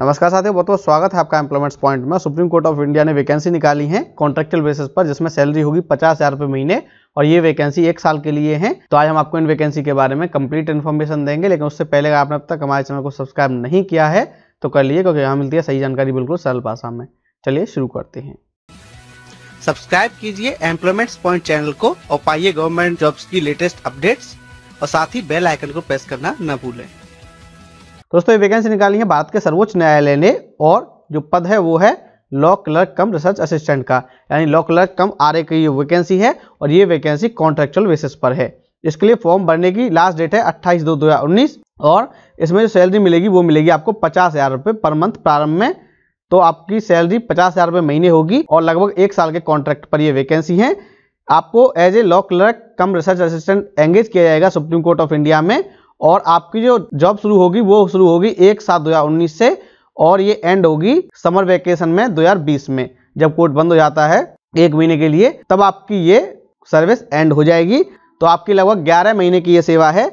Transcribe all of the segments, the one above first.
नमस्कार साथियों बहुत बहुत स्वागत है आपका एम्प्लॉयमेंट्स पॉइंट में सुप्रीम कोर्ट ऑफ इंडिया ने वैकेंसी निकाली है कॉन्ट्रेक्चुअल बेसिस पर जिसमें सैलरी होगी पचास हजार रुपये महीने और ये वैकेंसी एक साल के लिए है तो आज हम आपको इन वैकेंसी के बारे में कंप्लीट इन्फॉर्मेशन देंगे लेकिन उससे पहले आपने अब तक हमारे चैनल को सब्सक्राइब नहीं किया है तो कर लिए क्योंकि यहाँ मिलती है सही जानकारी बिल्कुल सरल भाषा में चलिए शुरू करते हैं सब्सक्राइब कीजिए एम्प्लॉयमेंट्स पॉइंट चैनल को और पाइए गवर्नमेंट जॉब्स की लेटेस्ट अपडेट्स और साथ ही बेल आइकन को प्रेस करना न भूलें दोस्तों ये वैकेंसी निकाली है भारत के सर्वोच्च न्यायालय ने और जो पद है वो है law clerk cum research assistant का यानी law clerk cum R A की ये वैकेंसी है और ये वैकेंसी कॉन्ट्रेक्चुअल बेसिस पर है इसके लिए फॉर्म भरने की लास्ट डेट है अट्ठाईस दो दो हज़ार उन्नीस और इसमें जो सैलरी मिलेगी वो मिलेगी आपको पचास हज़ार रुपये पर मंथ प्रारंभ में तो आपकी सैलरी पचास हज़ार रुपये महीने होगी और लगभग एक साल के कॉन्ट्रैक्ट पर ये वैकेंसी है आपको as a law clerk cum research assistant engage किया जाएगा सुप्रीम कोर्ट ऑफ इंडिया में और आपकी जो जॉब शुरू होगी वो शुरू होगी एक सात दो हजार उन्नीस से और ये एंड होगी समर वेकेशन में 2020 में जब कोर्ट बंद हो जाता है एक महीने के लिए तब आपकी ये सर्विस एंड हो जाएगी तो आपकी लगभग 11 महीने की ये सेवा है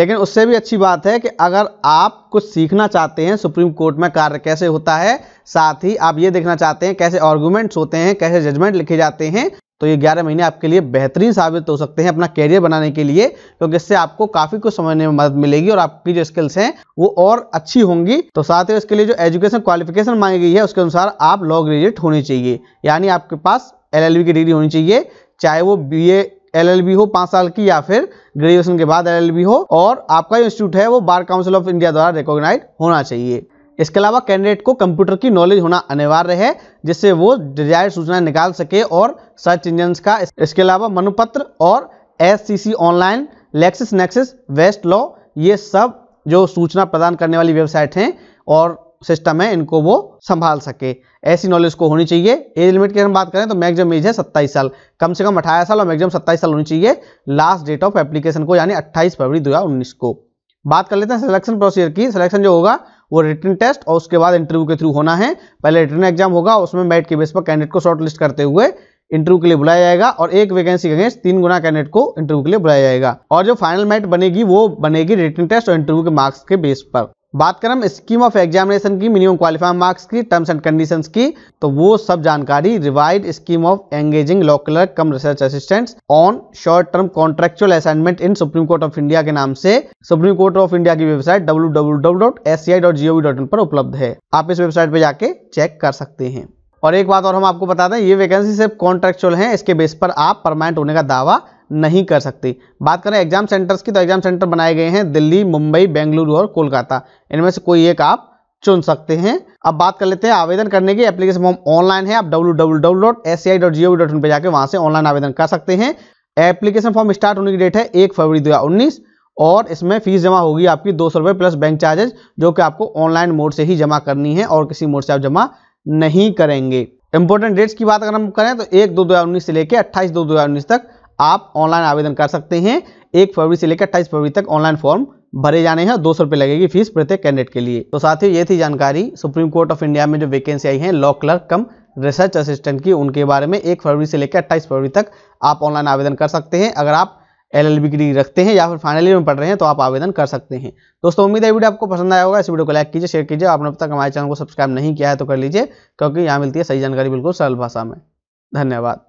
लेकिन उससे भी अच्छी बात है कि अगर आप कुछ सीखना चाहते हैं सुप्रीम कोर्ट में कार्य कैसे होता है साथ ही आप ये देखना चाहते हैं कैसे आर्गूमेंट्स होते हैं कैसे जजमेंट लिखे जाते हैं तो ये 11 महीने आपके लिए बेहतरीन साबित हो सकते हैं अपना कैरियर बनाने के लिए क्योंकि तो इससे आपको काफ़ी कुछ समझने में मदद मिलेगी और आपकी जो स्किल्स हैं वो और अच्छी होंगी तो साथ ही इसके लिए जो एजुकेशन क्वालिफिकेशन मांगी गई है उसके अनुसार आप लॉ ग्रेजुएट होनी चाहिए यानी आपके पास एल की डिग्री होनी चाहिए चाहे वो बी बी हो पाँच साल की या फिर ग्रेजुएशन के बाद बी हो और आपका इंस्टीट्यूट है वो बार काउंसिल ऑफ इंडिया द्वारा रिकॉग्नाइज होना चाहिए इसके अलावा कैंडिडेट को कंप्यूटर की नॉलेज होना अनिवार्य है जिससे वो डिजायर सूचना निकाल सके और सर्च इंजन का इसके अलावा मनुपत्र और S online LexisNexis Westlaw ये सब जो सूचना प्रदान करने वाली वेबसाइट हैं और सिस्टम है इनको वो संभाल सके ऐसी नॉलेज को होनी चाहिए एज लिमिट की हम बात करें तो मैक्सिमम एज है सत्ताईस साल कम से कम अठारह साल और मैक्सिमम सत्ताईस साल होनी चाहिए लास्ट डेट ऑफ एप्लीकेशन को यानी अट्ठाईस फरवरी दो को बात कर लेते हैं सिलेक्शन प्रोसीजर की सिलेक्शन जो होगा वो रिटर्न टेस्ट और उसके बाद इंटरव्यू के थ्रू होना है पहले रिटर्न एग्जाम होगा उसमें मेरिट के बेस पर कैंडिडेट को शॉर्टलिस्ट करते हुए इंटरव्यू के लिए बुलाया जाएगा और एक वैकेंसी के अगेंस्ट तीन गुना कैंडिडेट को इंटरव्यू के लिए बुलाया जाएगा और जो फाइनल मैट बनेगी वो बनेगी रिटर्न टेस्ट और इंटरव्यू के मार्क्स के बेस पर बात करें हम स्कीम ऑफ एग्जामिनेशन की मिनिमम क्वालिफाइंग मार्क्स की टर्म्स एंड कंडीशंस की तो वो सब जानकारी रिवाइड scheme of engaging law clerk cum research assistants on short term contractual assignment in Supreme Court of India के नाम से सुप्रीम कोर्ट ऑफ इंडिया की वेबसाइट डब्ल्यू पर उपलब्ध है आप इस वेबसाइट पर जाके चेक कर सकते हैं और एक बात और हम आपको बता दें ये वैकेंसी सिर्फ कॉन्ट्रेक्चुअल है इसके बेस पर आप परमानेंट होने का दावा नहीं कर सकती बात करें एग्जाम सेंटर्स की तो एग्जाम सेंटर बनाए गए हैं दिल्ली मुंबई बेंगलुरु और कोलकाता इनमें से कोई एक आप चुन सकते हैं अब बात कर लेते हैं आवेदन करने की एप्लीकेशन फॉर्म ऑनलाइन है आप W W W dot S C I dot G O V dot in पर जाकर वहाँ से ऑनलाइन आवेदन कर सकते हैं एप्लीकेशन फॉर्म स्टार्ट होने की डेट है एक फरवरी दो हज़ार उन्नीस और इसमें फीस जमा होगी आपकी दो सौ रुपये प्लस बैंक चार्जेस जो कि आपको ऑनलाइन मोड से ही जमा करनी है और किसी मोड से आप जमा नहीं करेंगे इंपॉर्टेंट डेट्स की बात अगर हम करें तो एक दो दो हज़ार उन्नीस से लेकर अट्ठाईस दो दो हज़ार उन्नीस तक आप ऑनलाइन आवेदन कर सकते हैं एक फरवरी से लेकर अट्ठाईस फरवरी तक ऑनलाइन फॉर्म भरे जाने हैं दो सौ रुपये लगेगी फीस प्रत्येक कैंडिडेट के लिए तो साथियों ये थी जानकारी सुप्रीम कोर्ट ऑफ इंडिया में जो वैकेंसी आई है law clerk cum research assistant की उनके बारे में एक फरवरी से लेकर अट्ठाईस फरवरी तक आप ऑनलाइन आवेदन कर सकते हैं अगर आप एल एल बी डिग्री रखते हैं या फिर फाइनल ईयर में पढ़ रहे हैं तो आप आवेदन कर सकते हैं दोस्तों उम्मीद है वीडियो आपको पसंद आया होगा इस वीडियो को लाइक कीजिए शेयर कीजिए आपने अब तक हमारे चैनल को सब्सक्राइब नहीं किया है तो कर लीजिए क्योंकि यहाँ मिलती है सही जानकारी बिल्कुल सरल भाषा में धन्यवाद